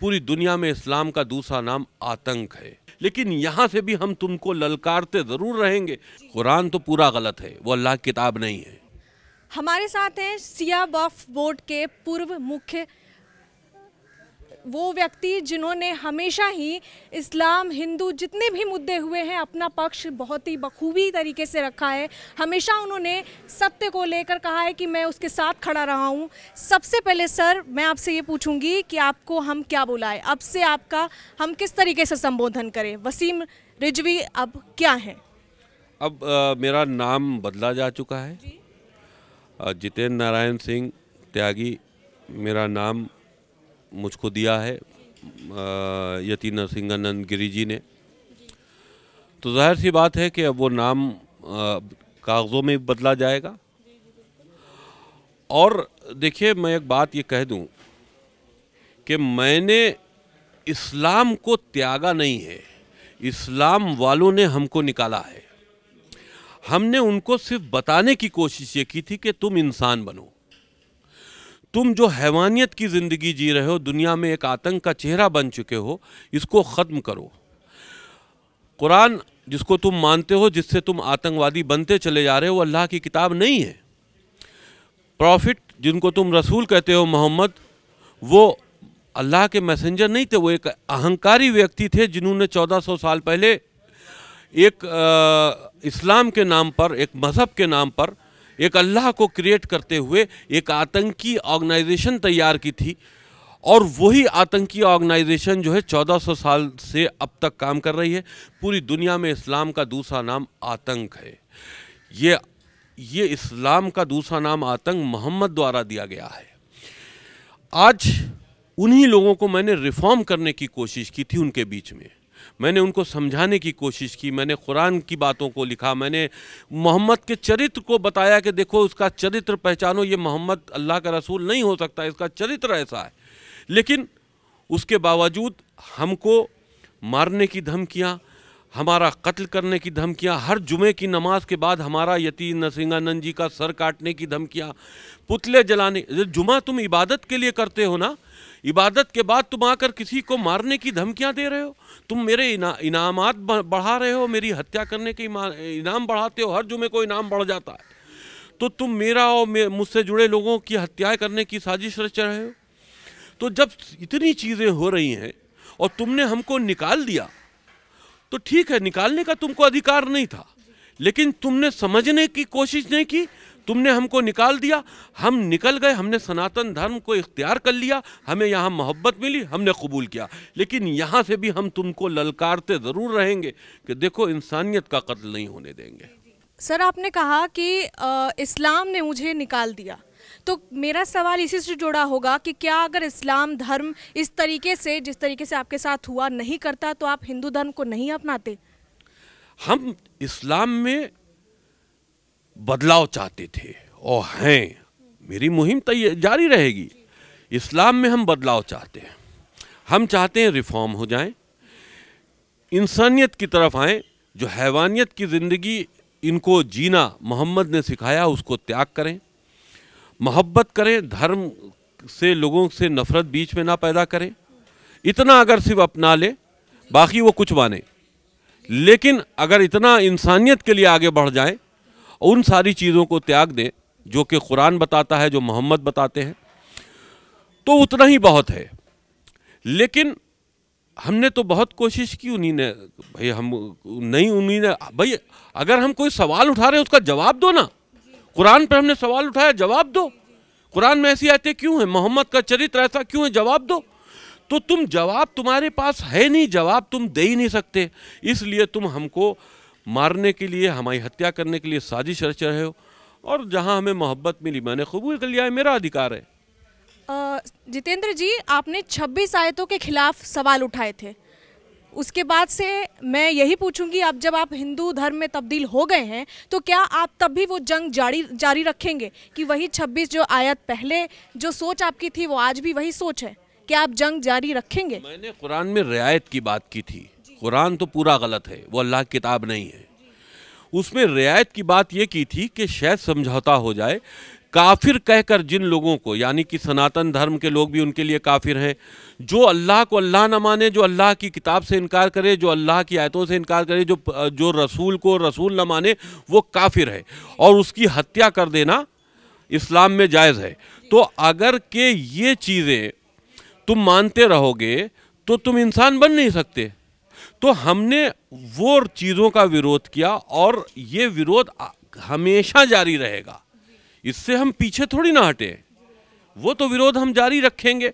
पूरी दुनिया में इस्लाम का दूसरा नाम आतंक है लेकिन यहाँ से भी हम तुमको ललकारते ज़रूर रहेंगे कुरान तो पूरा गलत है वो अल्लाह किताब नहीं है हमारे साथ हैं सिया वफ बोर्ड के पूर्व मुख्य वो व्यक्ति जिन्होंने हमेशा ही इस्लाम हिंदू जितने भी मुद्दे हुए हैं अपना पक्ष बहुत ही बखूबी तरीके से रखा है हमेशा उन्होंने सत्य को लेकर कहा है कि मैं उसके साथ खड़ा रहा हूँ सबसे पहले सर मैं आपसे ये पूछूंगी कि आपको हम क्या बुलाएं अब से आपका हम किस तरीके से संबोधन करें वसीम रिजवी अब क्या है अब आ, मेरा नाम बदला जा चुका है जितेंद्र नारायण सिंह त्यागी मेरा नाम मुझको दिया है यति नरसिंगानंद गिरी जी ने तो जाहिर सी बात है कि अब वो नाम कागज़ों में बदला जाएगा और देखिए मैं एक बात ये कह दूं कि मैंने इस्लाम को त्यागा नहीं है इस्लाम वालों ने हमको निकाला है हमने उनको सिर्फ बताने की कोशिश ये की थी कि तुम इंसान बनो तुम जो हैवानियत की ज़िंदगी जी रहे हो दुनिया में एक आतंक का चेहरा बन चुके हो इसको ख़त्म करो कुरान जिसको तुम मानते हो जिससे तुम आतंकवादी बनते चले जा रहे हो अल्लाह की किताब नहीं है प्रॉफिट जिनको तुम रसूल कहते हो मोहम्मद वो अल्लाह के मैसेंजर नहीं थे वो एक अहंकारी व्यक्ति थे जिन्होंने 1400 साल पहले एक आ, इस्लाम के नाम पर एक मज़हब के नाम पर एक अल्लाह को क्रिएट करते हुए एक आतंकी ऑर्गेनाइजेशन तैयार की थी और वही आतंकी ऑर्गेनाइजेशन जो है 1400 साल से अब तक काम कर रही है पूरी दुनिया में इस्लाम का दूसरा नाम आतंक है ये ये इस्लाम का दूसरा नाम आतंक मोहम्मद द्वारा दिया गया है आज उन्हीं लोगों को मैंने रिफॉर्म करने की कोशिश की थी उनके बीच में मैंने उनको समझाने की कोशिश की मैंने कुरान की बातों को लिखा मैंने मोहम्मद के चरित्र को बताया कि देखो उसका चरित्र पहचानो ये मोहम्मद अल्लाह का रसूल नहीं हो सकता इसका चरित्र ऐसा है लेकिन उसके बावजूद हमको मारने की धमकियाँ हमारा कत्ल करने की धमकियाँ हर जुमे की नमाज के बाद हमारा यती नरसिंहानंद जी का सर काटने की धमकियाँ पुतले जलाने जुमा तुम इबादत के लिए करते हो ना इबादत के बाद तुम आकर किसी को मारने की धमकियां दे रहे हो तुम मेरे इना, इनामात बढ़ा रहे हो मेरी हत्या करने के इनाम बढ़ाते हो हर जुमे को इनाम बढ़ जाता है तो तुम मेरा और मुझसे जुड़े लोगों की हत्याएं करने की साजिश रच रहे हो तो जब इतनी चीज़ें हो रही हैं और तुमने हमको निकाल दिया तो ठीक है निकालने का तुमको अधिकार नहीं था लेकिन तुमने समझने की कोशिश नहीं की तुमने हमको निकाल दिया हम निकल गए हमने सनातन धर्म को इख्तियार कर लिया हमें यहाँ मोहब्बत मिली हमने कबूल किया लेकिन यहाँ से भी हम तुमको ललकारते ज़रूर रहेंगे कि देखो इंसानियत का कत्ल नहीं होने देंगे सर आपने कहा कि आ, इस्लाम ने मुझे निकाल दिया तो मेरा सवाल इसी से जुड़ा होगा कि क्या अगर इस्लाम धर्म इस तरीके से जिस तरीके से आपके साथ हुआ नहीं करता तो आप हिंदू धर्म को नहीं अपनाते हम इस्लाम में बदलाव चाहते थे और हैं मेरी मुहिम तो जारी रहेगी इस्लाम में हम बदलाव चाहते हैं हम चाहते हैं रिफॉर्म हो जाएं, इंसानियत की तरफ आएं, जो हैवानियत की ज़िंदगी इनको जीना मोहम्मद ने सिखाया उसको त्याग करें मोहब्बत करें धर्म से लोगों से नफ़रत बीच में ना पैदा करें इतना अगर सिर्फ अपना ले बाकी वो कुछ माने लेकिन अगर इतना इंसानियत के लिए आगे बढ़ जाएं उन सारी चीज़ों को त्याग दें जो कि कुरान बताता है जो मोहम्मद बताते हैं तो उतना ही बहुत है लेकिन हमने तो बहुत कोशिश की उन्हीं ने भाई हम नहीं उन्हीं ने भाई अगर हम कोई सवाल उठा रहे हैं उसका जवाब दो ना कुरान पर हमने सवाल उठाया जवाब दो कुरान में ऐसी आते क्यों है मोहम्मद का चरित्र ऐसा क्यों है जवाब दो तो तुम जवाब तुम्हारे पास है नहीं जवाब तुम दे ही नहीं सकते इसलिए तुम हमको मारने के लिए हमारी हत्या करने के लिए साजिश रच रहे हो और जहाँ हमें मोहब्बत मिली मैंने कबूल कर लिया है मेरा अधिकार है जितेंद्र जी आपने 26 आयतों के खिलाफ सवाल उठाए थे उसके बाद से मैं यही पूछूंगी अब जब आप हिंदू धर्म में तब्दील हो गए हैं तो क्या आप तब भी वो जंग जारी जारी रखेंगे कि वही 26 जो आयत पहले जो सोच आपकी थी वो आज भी वही सोच है क्या आप जंग जारी रखेंगे मैंने कुरान में रियायत की बात की थी कुरान तो पूरा गलत है वो अल्लाह की किताब नहीं है उसमें रियायत की बात यह की थी कि शायद समझौता हो जाए काफिर कहकर जिन लोगों को यानी कि सनातन धर्म के लोग भी उनके लिए काफिर हैं जो अल्लाह को अल्लाह न माने जो अल्लाह की किताब से इनकार करे जो अल्लाह की आयतों से इनकार करे जो जो रसूल को रसूल ना माने वो काफिर है और उसकी हत्या कर देना इस्लाम में जायज़ है तो अगर के ये चीज़ें तुम मानते रहोगे तो तुम इंसान बन नहीं सकते तो हमने वो चीज़ों का विरोध किया और ये विरोध हमेशा जारी रहेगा इससे हम पीछे थोड़ी ना हटें वो तो विरोध हम जारी रखेंगे